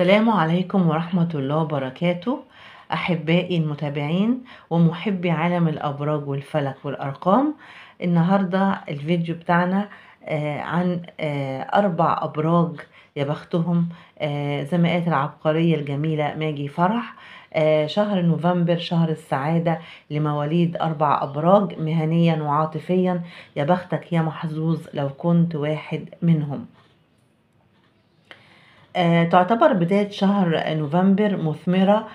السلام عليكم ورحمة الله وبركاته أحبائي المتابعين ومحبي عالم الأبراج والفلك والأرقام النهاردة الفيديو بتاعنا آه، عن آه، أربع أبراج يا بختهم قالت آه، العبقرية الجميلة ماجي فرح شهر نوفمبر شهر السعادة لمواليد أربع أبراج مهنيا وعاطفيا يا بختك يا محظوظ لو كنت واحد منهم آه، تعتبر بداية شهر نوفمبر مثمرة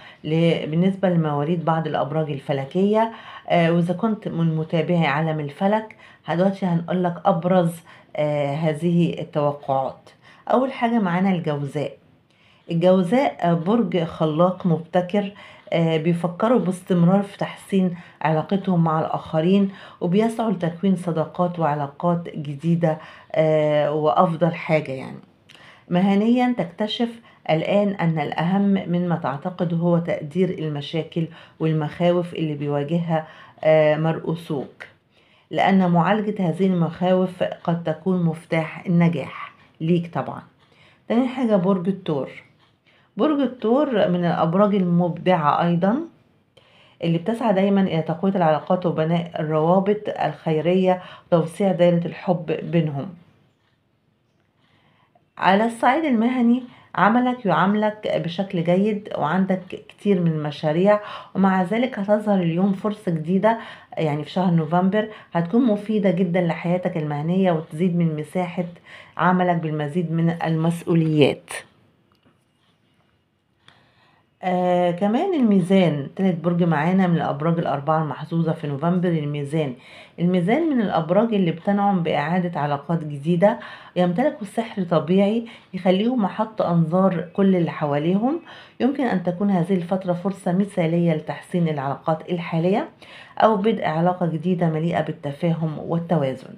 بالنسبة لمواليد بعض الأبراج الفلكية آه، وإذا كنت من متابعي عالم الفلك دلوقتي هنقول لك أبرز آه، هذه التوقعات أول حاجة معانا الجوزاء الجوزاء برج خلاق مبتكر بيفكروا باستمرار في تحسين علاقتهم مع الآخرين وبيسعوا لتكوين صداقات وعلاقات جديدة وأفضل حاجة يعني مهنيا تكتشف الآن أن الأهم مما تعتقد هو تقدير المشاكل والمخاوف اللي بيواجهها آه، مرؤوسوك لأن معالجة هذه المخاوف قد تكون مفتاح النجاح ليك طبعا تاني حاجة برج التور برج التور من الأبراج المبدعة أيضا اللي بتسعى دايما إلى تقوية العلاقات وبناء الروابط الخيرية وتوسيع دائرة الحب بينهم على الصعيد المهني عملك يعاملك بشكل جيد وعندك كتير من المشاريع ومع ذلك هتظهر اليوم فرصة جديدة يعني في شهر نوفمبر هتكون مفيدة جدا لحياتك المهنية وتزيد من مساحة عملك بالمزيد من المسؤوليات آه كمان الميزان تالت برج معانا من الأبراج الأربعة المحظوظة في نوفمبر الميزان الميزان من الأبراج اللي بتنعم بإعادة علاقات جديدة يمتلكوا السحر طبيعي يخليهم محط أنظار كل اللي حواليهم يمكن أن تكون هذه الفترة فرصة مثالية لتحسين العلاقات الحالية أو بدء علاقة جديدة مليئة بالتفاهم والتوازن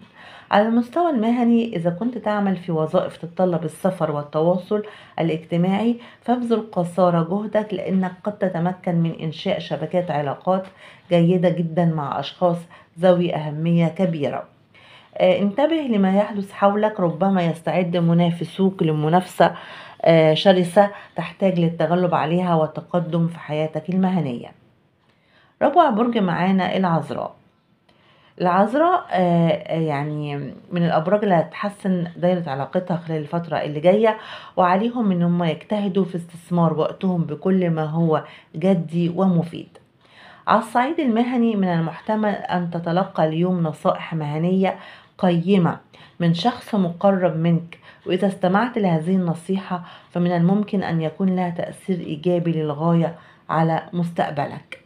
على المستوى المهني إذا كنت تعمل في وظائف تتطلب السفر والتواصل الاجتماعي فابذل قصارى جهدك لأنك قد تتمكن من إنشاء شبكات علاقات جيدة جدا مع أشخاص ذوي أهمية كبيرة آه، انتبه لما يحدث حولك ربما يستعد منافسوك لمنافسة آه، شرسة تحتاج للتغلب عليها والتقدم في حياتك المهنية رابع برج معانا العذراء العذراء آه، يعني من الابراج اللي هتحسن دايره علاقتها خلال الفتره اللي جايه وعليهم ان هم يجتهدوا في استثمار وقتهم بكل ما هو جدي ومفيد على الصعيد المهني من المحتمل ان تتلقى اليوم نصائح مهنيه قيمه من شخص مقرب منك وإذا استمعت لهذه النصيحة فمن الممكن أن يكون لها تأثير إيجابي للغاية على مستقبلك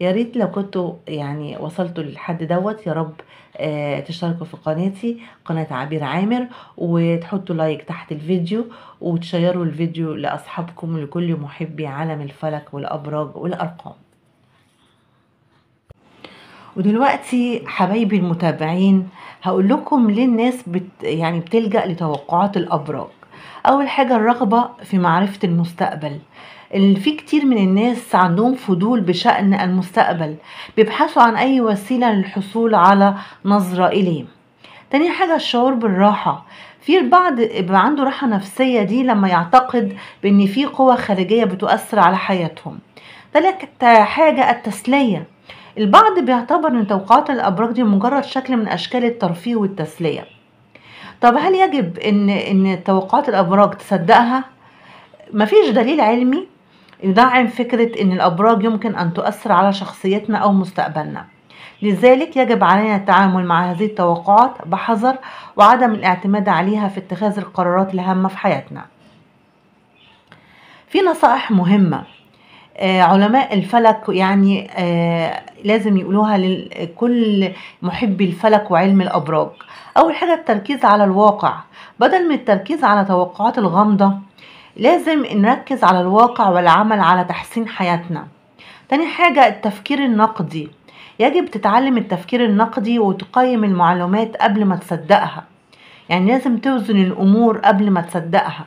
يا ريت لو كنتوا يعني وصلتوا للحد دوت يا رب آه، تشتركوا في قناتي قناة عبير عامر وتحطوا لايك تحت الفيديو وتشيروا الفيديو لأصحابكم لكل محبي عالم الفلك والأبراج والأرقام ودلوقتي حبايبي المتابعين هقول لكم ليه الناس بت يعني بتلجأ لتوقعات الأبراج أول حاجة الرغبة في معرفة المستقبل في كتير من الناس عندهم فضول بشأن المستقبل بيبحثوا عن أي وسيلة للحصول على نظرة إليه تاني حاجة الشعور بالراحة في البعض بيبقى عنده راحة نفسية دي لما يعتقد بأن في قوى خارجية بتؤثر على حياتهم تالت حاجة التسلية البعض بيعتبر ان توقعات الابراج دي مجرد شكل من اشكال الترفيه والتسليه طب هل يجب ان ان توقعات الابراج تصدقها مفيش دليل علمي يدعم فكره ان الابراج يمكن ان تؤثر على شخصيتنا او مستقبلنا لذلك يجب علينا التعامل مع هذه التوقعات بحذر وعدم الاعتماد عليها في اتخاذ القرارات الهامه في حياتنا في نصائح مهمه آه، علماء الفلك يعني آه، لازم يقولوها لكل محبي الفلك وعلم الأبراج أول حاجة التركيز على الواقع بدل من التركيز على توقعات الغامضة لازم نركز على الواقع والعمل على تحسين حياتنا تاني حاجة التفكير النقدي يجب تتعلم التفكير النقدي وتقيم المعلومات قبل ما تصدقها يعني لازم توزن الأمور قبل ما تصدقها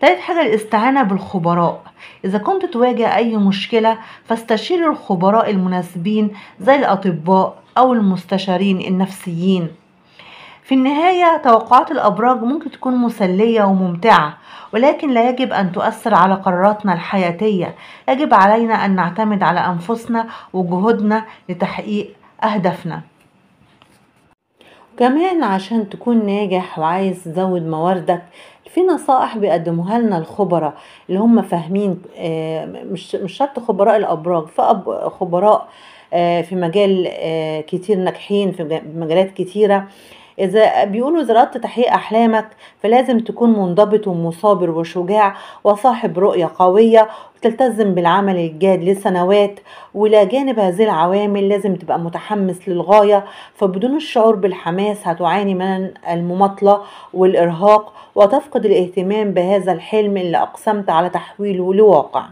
تالت حاجة الاستعانة بالخبراء إذا كنت تواجه أي مشكلة فاستشير الخبراء المناسبين زي الأطباء أو المستشارين النفسيين في النهاية توقعات الأبراج ممكن تكون مسلية وممتعة ولكن لا يجب أن تؤثر على قراراتنا الحياتية يجب علينا أن نعتمد على أنفسنا وجهودنا لتحقيق أهدافنا كمان عشان تكون ناجح وعايز تزود مواردك في نصائح بيقدموها لنا الخبراء اللي هم فاهمين آه، مش مش شرط خبراء الابراج فخبراء آه، في مجال آه، كتير ناجحين في مجالات كتيره إذا بيقولوا إذا أردت تحقيق أحلامك فلازم تكون منضبط ومصابر وشجاع وصاحب رؤية قوية وتلتزم بالعمل الجاد لسنوات ولا جانب هذه العوامل لازم تبقى متحمس للغاية فبدون الشعور بالحماس هتعاني من المماطلة والإرهاق وتفقد الاهتمام بهذا الحلم اللي أقسمت على تحويله لواقع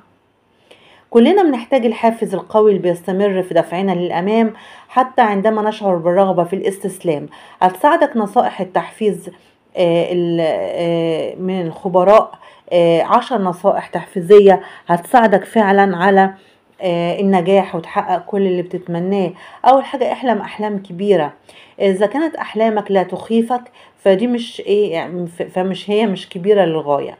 كلنا بنحتاج الحافز القوي اللي بيستمر في دفعنا للأمام حتى عندما نشعر بالرغبة في الاستسلام هتساعدك نصائح التحفيز آه، آه، من الخبراء آه، عشر نصائح تحفيزية هتساعدك فعلا على النجاح وتحقق كل اللي بتتمناه اول حاجة احلم احلام كبيرة اذا كانت احلامك لا تخيفك فدي مش ايه يعني، فمش هي مش كبيرة للغاية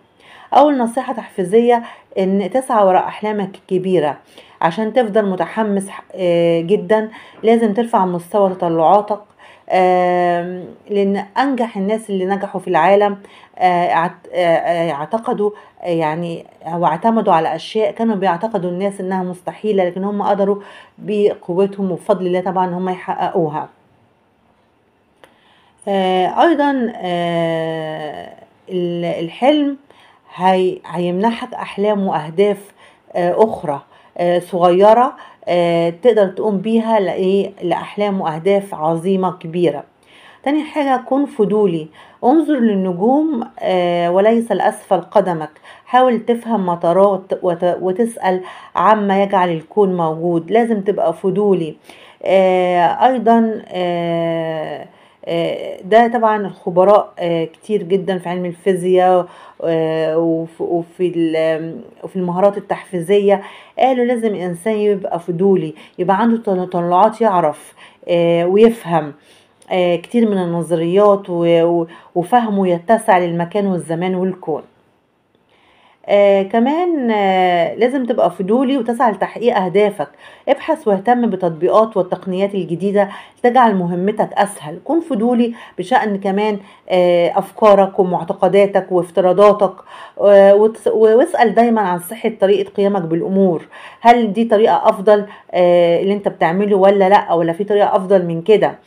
اول نصيحه تحفيزيه ان تسعى وراء احلامك الكبيره عشان تفضل متحمس آه، جدا لازم ترفع مستوى تطلعاتك آه، لان انجح الناس اللي نجحوا في العالم آه، اعتقدوا يعني واعتمدوا على اشياء كانوا بيعتقدوا الناس انها مستحيله لكن هم قدروا بقوتهم وفضل الله طبعا هم يحققوها ايضا الحلم هي هيمنحك احلام واهداف آه، اخرى آه، صغيره آه، تقدر تقوم بيها لاحلام واهداف عظيمه كبيره تاني حاجة كن فضولي انظر للنجوم وليس لأسفل قدمك حاول تفهم مطارات وتسأل عما يجعل الكون موجود لازم تبقى فضولي أيضا آه، ده طبعا الخبراء آه، كتير جدا في علم الفيزياء آه، وفي وفي المهارات التحفيزيه قالوا لازم الانسان يبقى فضولي يبقى عنده تطلعات يعرف ويفهم كتير من النظريات وفهمه يتسع للمكان والزمان والكون آه كمان آه لازم تبقى فضولي وتسعى لتحقيق أهدافك ابحث واهتم بتطبيقات والتقنيات الجديدة تجعل مهمتك أسهل كن فضولي بشأن كمان آه أفكارك ومعتقداتك وافتراضاتك آه واسأل دايما عن صحة طريقة قيامك بالأمور هل دي طريقة أفضل آه اللي انت بتعمله ولا لأ ولا في طريقة أفضل من كده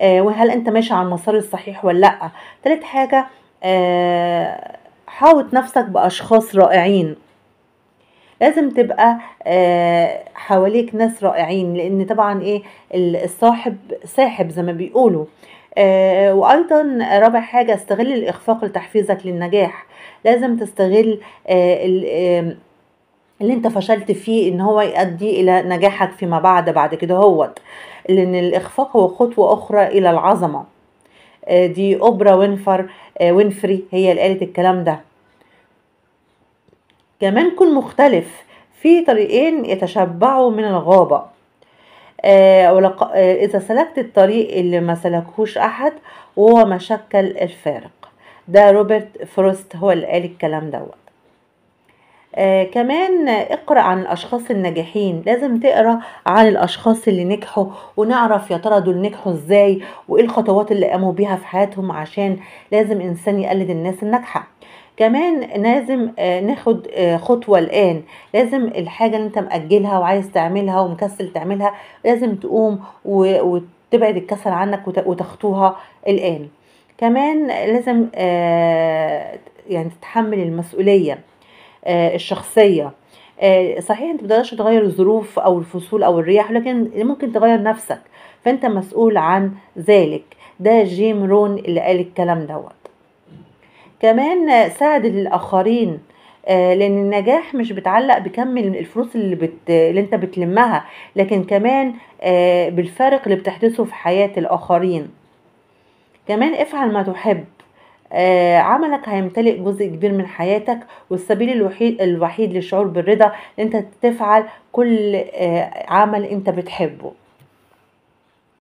آه وهل انت ماشي على المسار الصحيح ولا لأ تالت حاجة آه حاوط نفسك بأشخاص رائعين لازم تبقى آه، حواليك ناس رائعين لان طبعا ايه الصاحب ساحب زي ما بيقولوا آه، وايضا رابع حاجه استغل الاخفاق لتحفيزك للنجاح لازم تستغل آه، اللي انت فشلت فيه ان هو يؤدي الى نجاحك فيما بعد بعد كده هوت لان الاخفاق هو خطوه اخرى الى العظمه دي اوبرا وينفر وينفري آه، هي اللي قالت الكلام ده كمان كن مختلف في طريقين يتشبعوا من الغابة آه، آه، إذا سلكت الطريق اللي ما سلكهوش أحد وهو ما شكل الفارق ده روبرت فروست هو اللي قال الكلام دوت آه كمان اقرأ عن الأشخاص الناجحين لازم تقرأ عن الأشخاص اللي نجحوا ونعرف يا ترى دول نجحوا ازاي وإيه الخطوات اللي قاموا بيها في حياتهم عشان لازم إنسان يقلد الناس الناجحة كمان لازم آه، ناخد آه، خطوة الآن لازم الحاجة اللي انت مأجلها وعايز تعملها ومكسل تعملها لازم تقوم وتبعد الكسل عنك وتخطوها الآن كمان لازم آه، يعني تتحمل المسؤولية آه، الشخصيه آه، صحيح انت بتقدرش تغير الظروف او الفصول او الرياح لكن ممكن تغير نفسك فانت مسؤول عن ذلك ده جيم رون اللي قال الكلام دوت كمان ساعد الاخرين آه، لان النجاح مش بتعلق بكم الفلوس اللي, بت... اللي انت بتلمها لكن كمان بالفارق اللي بتحدثه في حياة الاخرين كمان افعل ما تحب آه، عملك هيمتلئ جزء كبير من حياتك والسبيل الوحيد الوحيد للشعور بالرضا انت تفعل كل آه، عمل انت بتحبه